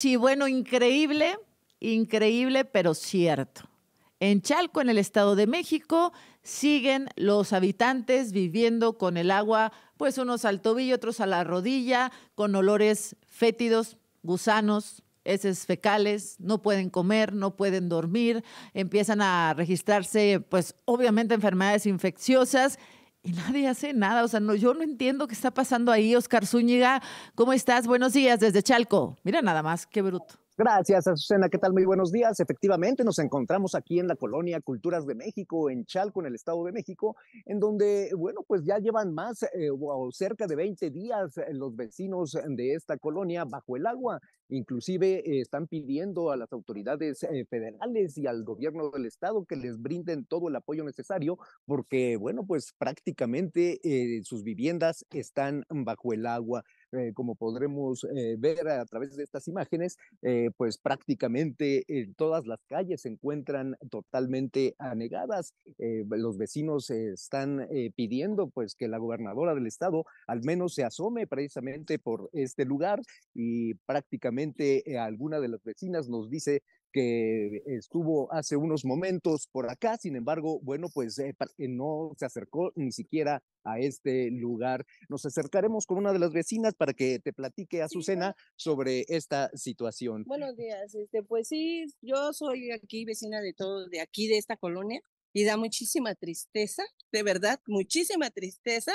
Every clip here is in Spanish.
Sí, bueno, increíble, increíble, pero cierto. En Chalco, en el Estado de México, siguen los habitantes viviendo con el agua, pues unos al tobillo, otros a la rodilla, con olores fétidos, gusanos, heces fecales, no pueden comer, no pueden dormir, empiezan a registrarse, pues obviamente enfermedades infecciosas y nadie hace nada. O sea, no, yo no entiendo qué está pasando ahí. Oscar Zúñiga, ¿cómo estás? Buenos días desde Chalco. Mira nada más, qué bruto. Gracias, Azucena. ¿Qué tal? Muy buenos días. Efectivamente, nos encontramos aquí en la colonia Culturas de México, en Chalco, en el Estado de México, en donde, bueno, pues ya llevan más eh, o cerca de 20 días eh, los vecinos de esta colonia bajo el agua. Inclusive eh, están pidiendo a las autoridades eh, federales y al gobierno del estado que les brinden todo el apoyo necesario porque, bueno, pues prácticamente eh, sus viviendas están bajo el agua. Eh, como podremos eh, ver a través de estas imágenes, eh, pues prácticamente todas las calles se encuentran totalmente anegadas. los vecinos están pidiendo pues que la gobernadora del estado al menos se asome precisamente por este lugar y prácticamente alguna de las vecinas nos dice que estuvo hace unos momentos por acá, sin embargo, bueno, pues eh, eh, no se acercó ni siquiera a este lugar. Nos acercaremos con una de las vecinas para que te platique, Azucena, sobre esta situación. Buenos días, este, pues sí, yo soy aquí vecina de todo, de aquí, de esta colonia, y da muchísima tristeza, de verdad, muchísima tristeza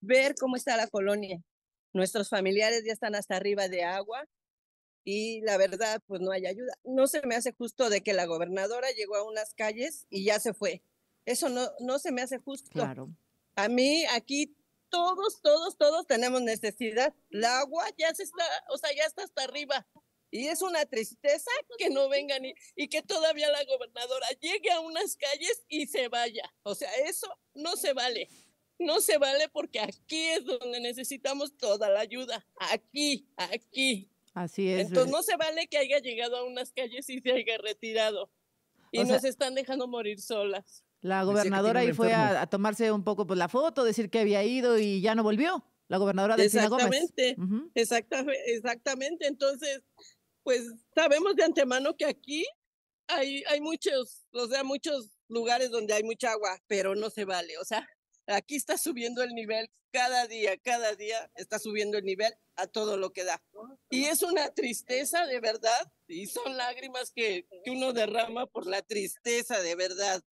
ver cómo está la colonia. Nuestros familiares ya están hasta arriba de agua, y la verdad, pues no hay ayuda. No se me hace justo de que la gobernadora llegó a unas calles y ya se fue. Eso no, no se me hace justo. Claro. A mí aquí todos, todos, todos tenemos necesidad. El agua ya se está, o sea, ya está hasta arriba. Y es una tristeza que no vengan y, y que todavía la gobernadora llegue a unas calles y se vaya. O sea, eso no se vale. No se vale porque aquí es donde necesitamos toda la ayuda. Aquí, aquí. Así es. Entonces eh. no se vale que haya llegado a unas calles y se haya retirado. Y nos están dejando morir solas. La gobernadora ahí fue a, tomarse un poco por pues, la foto, decir que había ido y ya no volvió. La gobernadora de Exactamente, Gómez. exactamente, exactamente. Entonces, pues sabemos de antemano que aquí hay, hay muchos, o sea, muchos lugares donde hay mucha agua, pero no se vale. O sea, aquí está subiendo el nivel cada día, cada día está subiendo el nivel a todo lo que da. Y es una tristeza de verdad, y son lágrimas que, uno derrama por la tristeza de verdad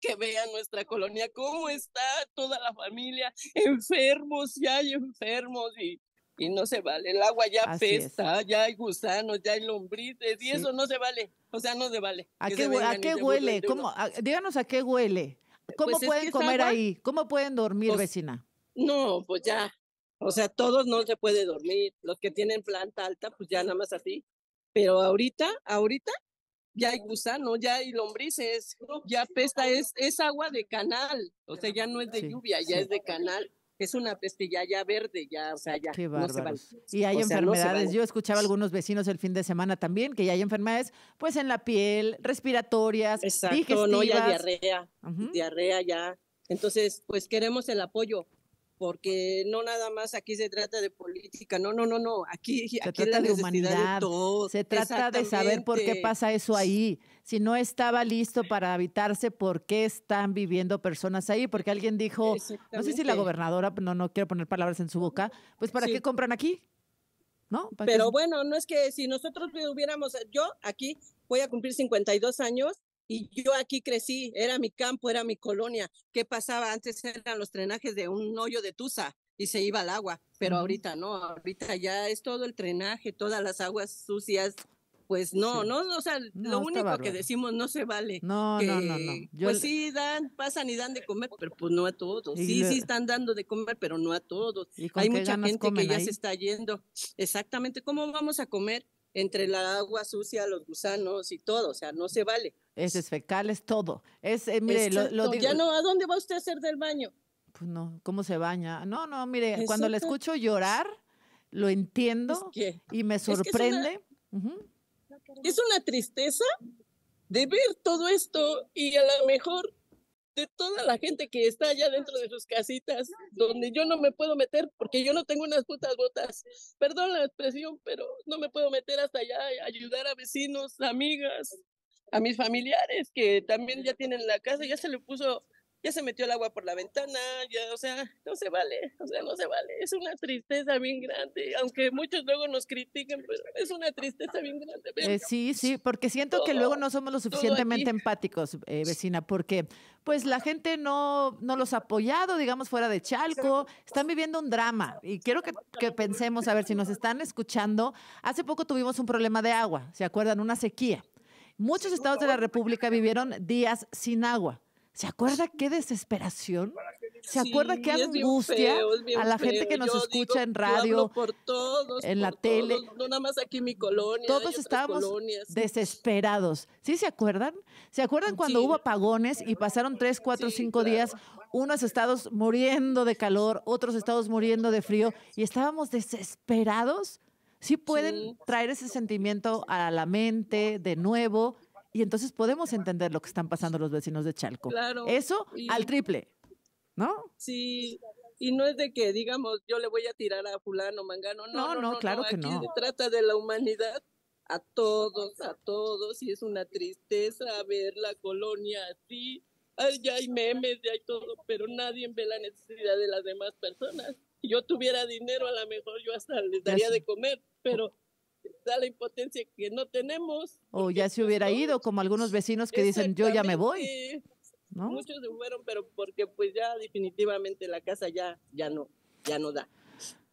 que vean nuestra colonia, cómo está toda la familia, enfermos, ya hay enfermos y, y no se vale. El agua ya pesta, ya hay gusanos, ya hay lombrices y eso no se vale, o sea, no se vale. ¿A, qué, a qué huele? ¿Cómo, díganos a qué huele. ¿Cómo pues pueden comer ahí? ¿Cómo pueden dormir, pues vecina? No, pues ya, o sea, todos no se puede dormir. Los que tienen planta alta, pues ya nada más así. Pero ahorita, ahorita, ya hay gusano, ya hay lombrices, ya pesta, es, es agua de canal. O sea, ya no es de lluvia, ya es de canal es una pestilla ya, verde, ya, o sea, ya. Qué no Y hay enfermedades. Yo escuchaba a algunos vecinos el fin de semana también que ya hay enfermedades, pues en la piel, respiratorias, Exacto, digestivas. no, ya diarrea, diarrea ya. Entonces, pues queremos el apoyo porque no nada más aquí se trata de política, no, no, no, no, aquí se trata de humanidad, se trata de saber por qué pasa eso ahí, si no estaba listo para habitarse, por qué están viviendo personas ahí, porque alguien dijo, no sé si la gobernadora, no, no quiero poner palabras en su boca, pues ¿para qué compran aquí? ¿No? Pero bueno, no es que si nosotros hubiéramos, yo aquí voy a cumplir 52 años y yo aquí crecí, era mi campo, era mi colonia. ¿Qué pasaba? Antes eran los drenajes de un hoyo de tusa y se iba al agua, pero ahorita no, ahorita ya es todo el drenaje, todas las aguas sucias. Pues no, no, o sea, lo único que decimos no se vale. No, no, no, no. Pues sí, dan, pasan y dan de comer, pero pues no a todos. sí, sí están dando de comer, pero no a todos. Hay mucha gente que ya se está yendo. Exactamente, ¿cómo vamos a comer? entre la agua sucia, los gusanos y todo, o sea, no se vale. fecal es todo. Es, todo. Eh, mire, lo, Ya no, ¿a dónde va usted a hacer del baño? Pues no, ¿cómo se baña? No, no, mire, cuando le escucho llorar, lo entiendo y me sorprende. es una tristeza de ver todo esto y a lo mejor de toda la gente que está allá dentro de sus casitas, donde yo no me puedo meter porque yo no tengo unas putas botas. Perdón la expresión, pero no me puedo meter hasta allá a ayudar a vecinos, amigas, a mis familiares que también ya tienen la casa, ya se le puso se metió el agua por la ventana, ya, o sea, no se vale, o sea, no se vale. Es una tristeza bien grande, aunque muchos luego nos critiquen, pero es una tristeza bien grande. Eh, sí, sí, porque siento que luego no somos lo suficientemente empáticos, eh, vecina, porque pues la gente no, no los ha apoyado, digamos, fuera de Chalco, están viviendo un drama y quiero que, que pensemos, a ver, si nos están escuchando, hace poco tuvimos un problema de agua, ¿se acuerdan? Una sequía. Muchos estados de la República vivieron días sin agua. ¿Se acuerda qué desesperación? ¿Se acuerda qué angustia a la gente que nos escucha en radio, en la tele? más aquí mi colonia. Todos estábamos desesperados. ¿Sí se acuerdan? ¿Se acuerdan cuando hubo apagones y pasaron tres, cuatro, cinco días? Unos estados muriendo de calor, otros estados muriendo de frío y estábamos desesperados. Sí pueden traer ese sentimiento a la mente de nuevo y entonces podemos entender lo que están pasando los vecinos de Chalco. Eso al triple, ¿no? Sí, y no es de que digamos yo le voy a tirar a fulano, mangano, no, no, no, claro que no. Se trata de la humanidad a todos, a todos, y es una tristeza ver la colonia así. ya hay memes, ya hay todo, pero nadie ve la necesidad de las demás personas. Si yo tuviera dinero, a lo mejor yo hasta les daría de comer, pero la impotencia que no tenemos. O ya se hubiera ido, como algunos vecinos que dicen, yo ya me voy. Muchos se fueron, pero porque pues ya definitivamente la casa ya, ya no, ya no da.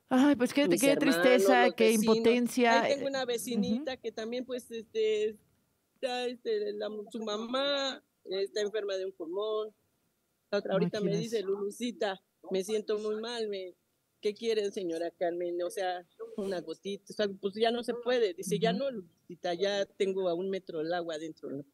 Ay, pues qué, tristeza, qué impotencia. Ahí tengo una vecinita que también pues este, este su mamá está enferma de un pulmón. otra ahorita me dice, Lulucita, me siento muy mal, me, ¿qué quieren, señora Carmen? O sea, una gotita, pues ya no se puede. Dice, ya no, ya tengo a un metro el agua dentro del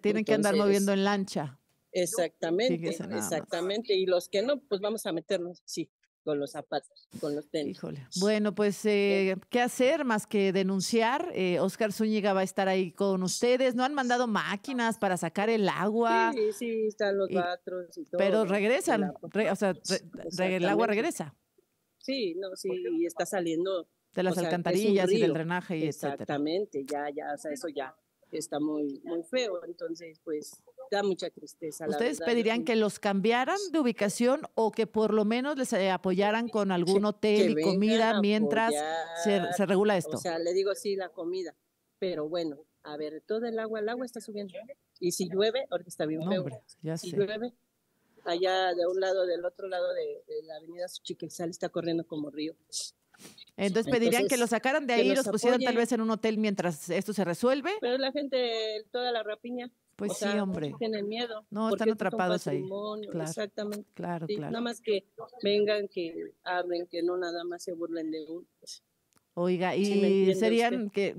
tienen que andar moviendo en lancha. Exactamente, exactamente. Y los que no, pues vamos a meternos, sí, con los zapatos, con los tenis. Híjole. Bueno, pues, eh, ¿qué hacer más que denunciar? Eh, Oscar Zúñiga va a estar ahí con ustedes. ¿No han mandado máquinas para sacar el agua? Sí, sí, están los Pero regresan, o sea, el agua regresa. Sí, no, sí, está saliendo. De las alcantarillas y del drenaje y Exactamente, ya, ya, o sea, eso ya está muy, muy feo, entonces pues da mucha tristeza. ¿Ustedes pedirían que los cambiaran de ubicación o que por lo menos les eh, apoyaran con algún hotel y comida mientras se, regula esto? O sea, le digo sí, la comida, pero bueno, a ver, todo el agua, el agua está subiendo. Y si llueve, porque está bien feo. si llueve, allá de un lado, del otro lado de, la avenida Suchiquexal está corriendo como río. Entonces pedirían que lo sacaran de ahí y los, pusieran tal vez en un hotel mientras esto se resuelve. Pero la gente, toda la rapiña. Pues sí, hombre. Tienen miedo. No, están atrapados ahí. exactamente. Claro, claro. Nada más que vengan, que hablen, que no nada más se burlen de uno. Oiga, ¿y serían que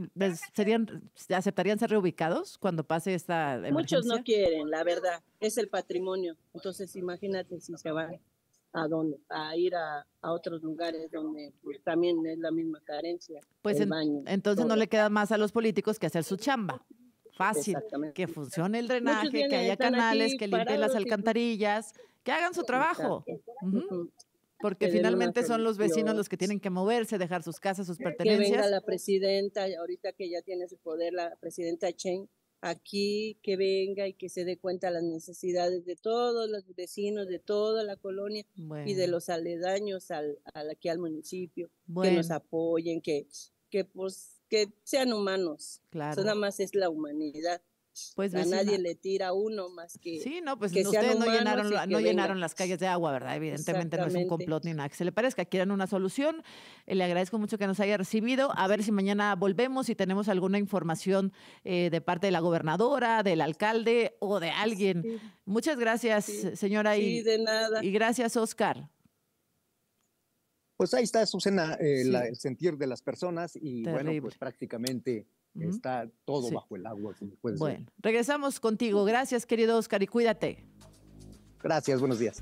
serían aceptarían ser reubicados cuando pase esta emergencia? Muchos no quieren, la verdad, es el patrimonio. Entonces, imagínate si se van a dónde, a ir a, otros lugares donde pues, también es la misma carencia. Pues baño, entonces no le queda más a los políticos que hacer su chamba. Fácil, que funcione el drenaje, que haya canales, que limpien las alcantarillas, que hagan su trabajo. Porque finalmente son los vecinos los que tienen que moverse, dejar sus casas, sus pertenencias. Que venga la presidenta, ahorita que ya tiene su poder, la presidenta Chen, aquí que venga y que se dé cuenta de las necesidades de todos los vecinos, de toda la colonia y de los aledaños al, aquí al municipio, que nos apoyen, que, que, pues, que sean humanos. Eso nada más es la humanidad. Pues, a nadie le tira uno más que. Sí, no, pues ustedes no llenaron, las calles de agua, ¿verdad? Evidentemente no es un complot ni nada que se le parezca. Quieran una solución. Eh, le agradezco mucho que nos haya recibido. A ver si mañana volvemos y tenemos alguna información eh, de parte de la gobernadora, del alcalde o de alguien. Muchas gracias, señora. Sí, y, de nada. Y gracias, Oscar. Pues ahí está, Susana, eh, el sentir de las personas y bueno, pues prácticamente Está todo bajo el agua. bueno, regresamos contigo. Gracias, querido Oscar, y cuídate. Gracias, buenos días.